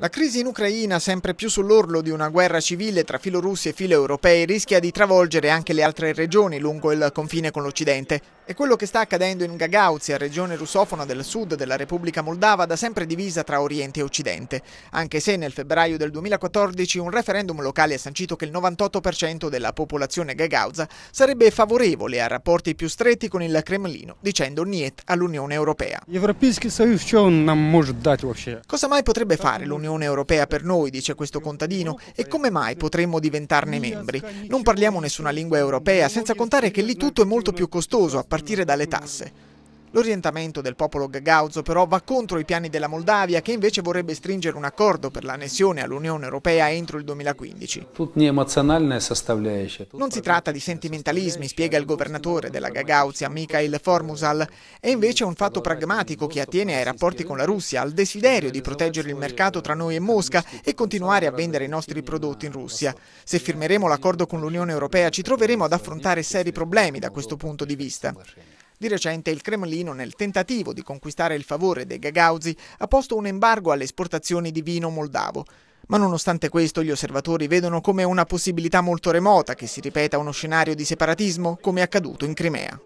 La crisi in Ucraina, sempre più sull'orlo di una guerra civile tra filorussi e filo europei, rischia di travolgere anche le altre regioni lungo il confine con l'Occidente. È quello che sta accadendo in Gagauzia, regione russofona del sud della Repubblica Moldava, da sempre divisa tra Oriente e Occidente, anche se nel febbraio del 2014 un referendum locale ha sancito che il 98% della popolazione gagauza sarebbe favorevole a rapporti più stretti con il Cremlino, dicendo niet all'Unione Europea. Cosa mai potrebbe fare l'Unione Europea per noi, dice questo contadino, e come mai potremmo diventarne membri? Non parliamo nessuna lingua europea, senza contare che lì tutto è molto più costoso, a partire dalle tasse. L'orientamento del popolo gagauzo però va contro i piani della Moldavia che invece vorrebbe stringere un accordo per l'annessione all'Unione Europea entro il 2015. Non si tratta di sentimentalismi, spiega il governatore della Gagauzia, Mikhail Formusal, è invece un fatto pragmatico che attiene ai rapporti con la Russia, al desiderio di proteggere il mercato tra noi e Mosca e continuare a vendere i nostri prodotti in Russia. Se firmeremo l'accordo con l'Unione Europea ci troveremo ad affrontare seri problemi da questo punto di vista. Di recente il Cremlino, nel tentativo di conquistare il favore dei Gagauzi, ha posto un embargo alle esportazioni di vino moldavo. Ma nonostante questo gli osservatori vedono come una possibilità molto remota che si ripeta uno scenario di separatismo come accaduto in Crimea.